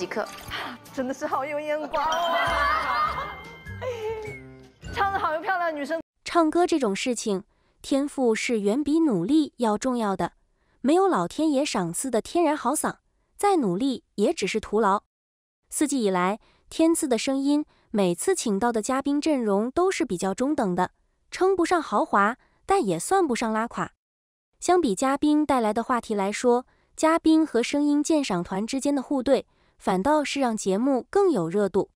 即刻，真的是好有眼光啊！唱的好又漂亮女生。唱歌这种事情，天赋是远比努力要重要的。没有老天爷赏赐的天然好嗓，再努力也只是徒劳。四季以来，天赐的声音每次请到的嘉宾阵容都是比较中等的，称不上豪华，但也算不上拉垮。相比嘉宾带来的话题来说，嘉宾和声音鉴赏团之间的互对。反倒是让节目更有热度。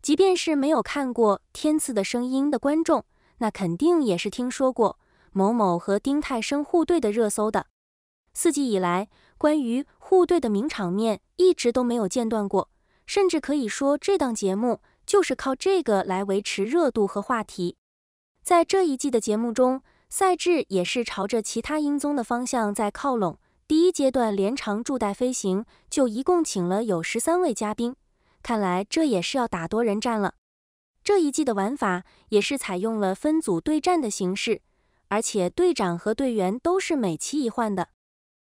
即便是没有看过《天赐的声音》的观众，那肯定也是听说过某某和丁太升互对的热搜的。四季以来，关于互对的名场面一直都没有间断过，甚至可以说这档节目就是靠这个来维持热度和话题。在这一季的节目中，赛制也是朝着其他音综的方向在靠拢。第一阶段连长助带飞行就一共请了有十三位嘉宾，看来这也是要打多人战了。这一季的玩法也是采用了分组对战的形式，而且队长和队员都是每期一换的。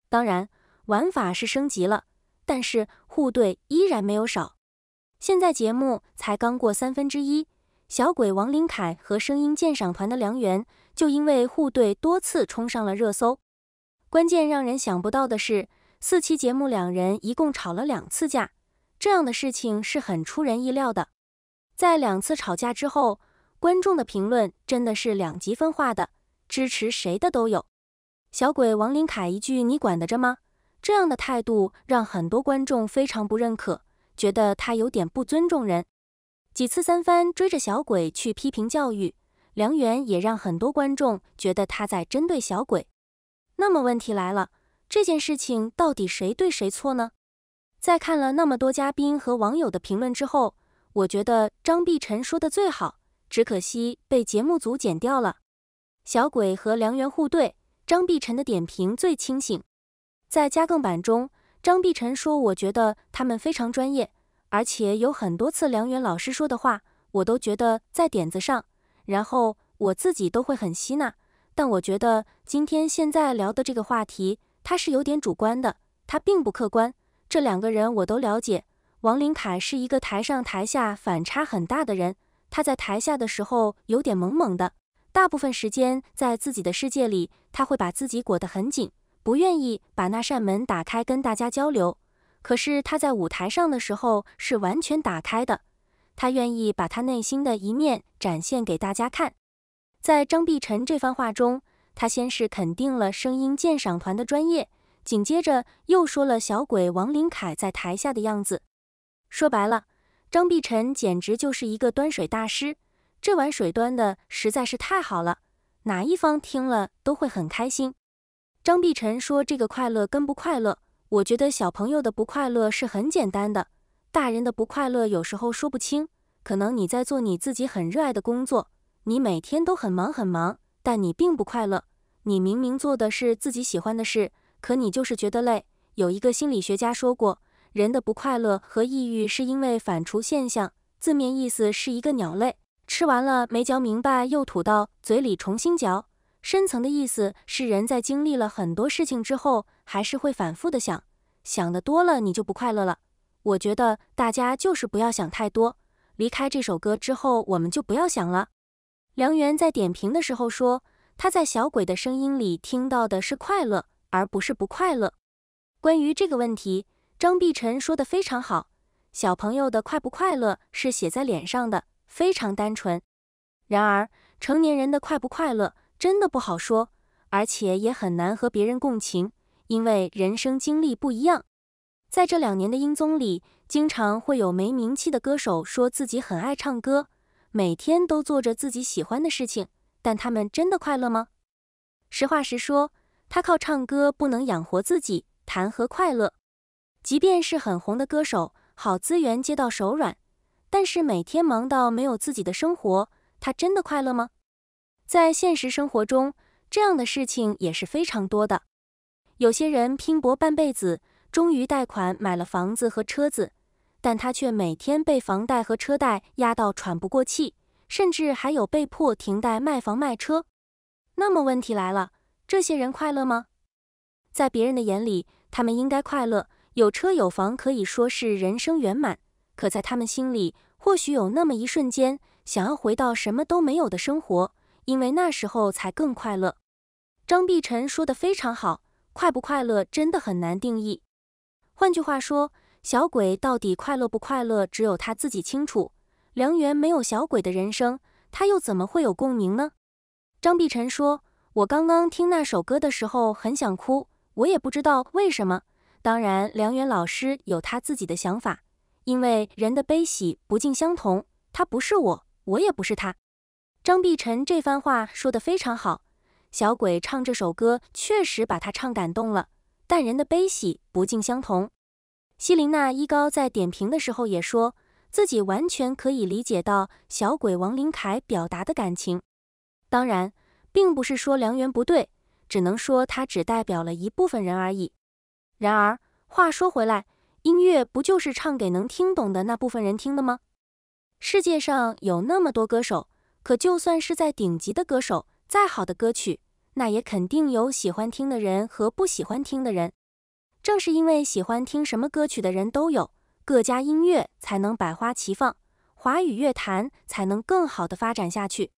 当然，玩法是升级了，但是护队依然没有少。现在节目才刚过三分之一，小鬼王琳凯和声音鉴赏团的梁源就因为护队多次冲上了热搜。关键让人想不到的是，四期节目两人一共吵了两次架，这样的事情是很出人意料的。在两次吵架之后，观众的评论真的是两极分化的，支持谁的都有。小鬼王林凯一句“你管得着吗？”这样的态度让很多观众非常不认可，觉得他有点不尊重人。几次三番追着小鬼去批评教育，梁元，也让很多观众觉得他在针对小鬼。那么问题来了，这件事情到底谁对谁错呢？在看了那么多嘉宾和网友的评论之后，我觉得张碧晨说的最好，只可惜被节目组剪掉了。小鬼和梁元互怼，张碧晨的点评最清醒。在加更版中，张碧晨说：“我觉得他们非常专业，而且有很多次梁元老师说的话，我都觉得在点子上，然后我自己都会很吸纳。”但我觉得今天现在聊的这个话题，它是有点主观的，它并不客观。这两个人我都了解，王林凯是一个台上台下反差很大的人。他在台下的时候有点萌萌的，大部分时间在自己的世界里，他会把自己裹得很紧，不愿意把那扇门打开跟大家交流。可是他在舞台上的时候是完全打开的，他愿意把他内心的一面展现给大家看。在张碧晨这番话中，他先是肯定了声音鉴赏团的专业，紧接着又说了小鬼王琳凯在台下的样子。说白了，张碧晨简直就是一个端水大师，这碗水端的实在是太好了，哪一方听了都会很开心。张碧晨说：“这个快乐跟不快乐，我觉得小朋友的不快乐是很简单的，大人的不快乐有时候说不清，可能你在做你自己很热爱的工作。”你每天都很忙很忙，但你并不快乐。你明明做的是自己喜欢的事，可你就是觉得累。有一个心理学家说过，人的不快乐和抑郁是因为反刍现象。字面意思是一个鸟类吃完了没嚼明白又吐到嘴里重新嚼。深层的意思是，人在经历了很多事情之后，还是会反复的想。想的多了，你就不快乐了。我觉得大家就是不要想太多。离开这首歌之后，我们就不要想了。梁元在点评的时候说，他在小鬼的声音里听到的是快乐，而不是不快乐。关于这个问题，张碧晨说的非常好：小朋友的快不快乐是写在脸上的，非常单纯。然而，成年人的快不快乐真的不好说，而且也很难和别人共情，因为人生经历不一样。在这两年的英综里，经常会有没名气的歌手说自己很爱唱歌。每天都做着自己喜欢的事情，但他们真的快乐吗？实话实说，他靠唱歌不能养活自己，谈何快乐？即便是很红的歌手，好资源接到手软，但是每天忙到没有自己的生活，他真的快乐吗？在现实生活中，这样的事情也是非常多的。有些人拼搏半辈子，终于贷款买了房子和车子。但他却每天被房贷和车贷压到喘不过气，甚至还有被迫停贷卖房卖车。那么问题来了，这些人快乐吗？在别人的眼里，他们应该快乐，有车有房可以说是人生圆满。可在他们心里，或许有那么一瞬间，想要回到什么都没有的生活，因为那时候才更快乐。张碧晨说的非常好，快不快乐真的很难定义。换句话说。小鬼到底快乐不快乐，只有他自己清楚。梁元没有小鬼的人生，他又怎么会有共鸣呢？张碧晨说：“我刚刚听那首歌的时候很想哭，我也不知道为什么。当然，梁元老师有他自己的想法，因为人的悲喜不尽相同。他不是我，我也不是他。”张碧晨这番话说得非常好。小鬼唱这首歌确实把他唱感动了，但人的悲喜不尽相同。西琳娜伊高在点评的时候也说，自己完全可以理解到小鬼王琳凯表达的感情。当然，并不是说梁缘不对，只能说他只代表了一部分人而已。然而，话说回来，音乐不就是唱给能听懂的那部分人听的吗？世界上有那么多歌手，可就算是在顶级的歌手，再好的歌曲，那也肯定有喜欢听的人和不喜欢听的人。正是因为喜欢听什么歌曲的人都有，各家音乐才能百花齐放，华语乐坛才能更好的发展下去。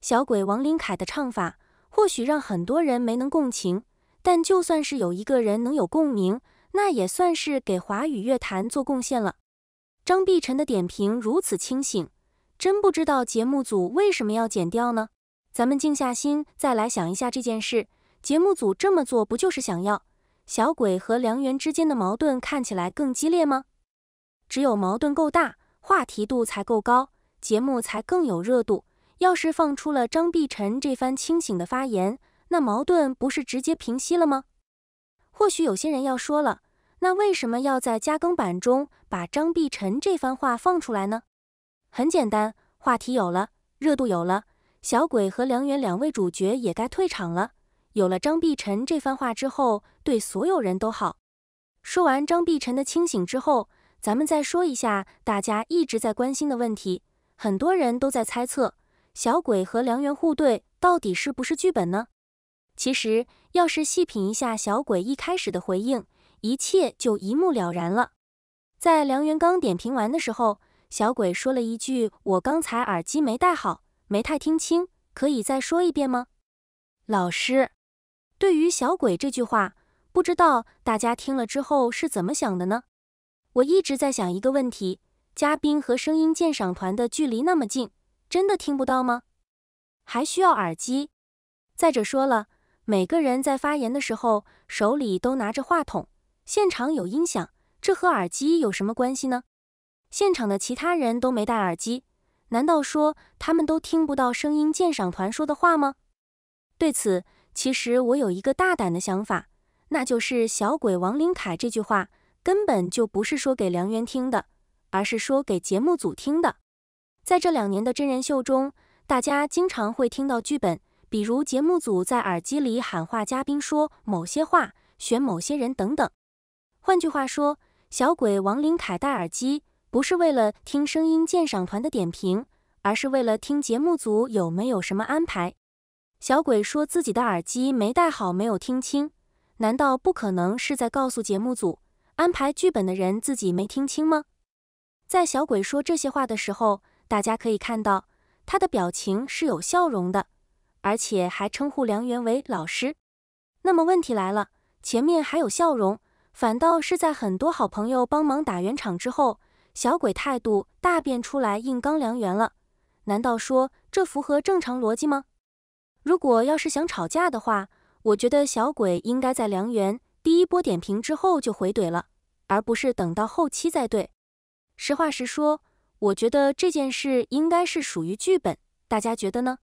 小鬼王琳凯的唱法或许让很多人没能共情，但就算是有一个人能有共鸣，那也算是给华语乐坛做贡献了。张碧晨的点评如此清醒，真不知道节目组为什么要剪掉呢？咱们静下心再来想一下这件事，节目组这么做不就是想要？小鬼和梁元之间的矛盾看起来更激烈吗？只有矛盾够大，话题度才够高，节目才更有热度。要是放出了张碧晨这番清醒的发言，那矛盾不是直接平息了吗？或许有些人要说了，那为什么要在加更版中把张碧晨这番话放出来呢？很简单，话题有了，热度有了，小鬼和梁元两位主角也该退场了。有了张碧晨这番话之后，对所有人都好。说完张碧晨的清醒之后，咱们再说一下大家一直在关心的问题。很多人都在猜测小鬼和梁元互怼到底是不是剧本呢？其实，要是细品一下小鬼一开始的回应，一切就一目了然了。在梁元刚点评完的时候，小鬼说了一句：“我刚才耳机没戴好，没太听清，可以再说一遍吗？”老师。对于小鬼这句话，不知道大家听了之后是怎么想的呢？我一直在想一个问题：嘉宾和声音鉴赏团的距离那么近，真的听不到吗？还需要耳机？再者说了，每个人在发言的时候手里都拿着话筒，现场有音响，这和耳机有什么关系呢？现场的其他人都没戴耳机，难道说他们都听不到声音鉴赏团说的话吗？对此。其实我有一个大胆的想法，那就是小鬼王林凯这句话根本就不是说给梁元听的，而是说给节目组听的。在这两年的真人秀中，大家经常会听到剧本，比如节目组在耳机里喊话嘉宾说某些话，选某些人等等。换句话说，小鬼王林凯戴耳机不是为了听声音鉴赏团的点评，而是为了听节目组有没有什么安排。小鬼说自己的耳机没戴好，没有听清。难道不可能是在告诉节目组、安排剧本的人自己没听清吗？在小鬼说这些话的时候，大家可以看到他的表情是有笑容的，而且还称呼梁元为老师。那么问题来了，前面还有笑容，反倒是在很多好朋友帮忙打圆场之后，小鬼态度大变，出来硬刚梁元了。难道说这符合正常逻辑吗？如果要是想吵架的话，我觉得小鬼应该在梁元第一波点评之后就回怼了，而不是等到后期再怼。实话实说，我觉得这件事应该是属于剧本，大家觉得呢？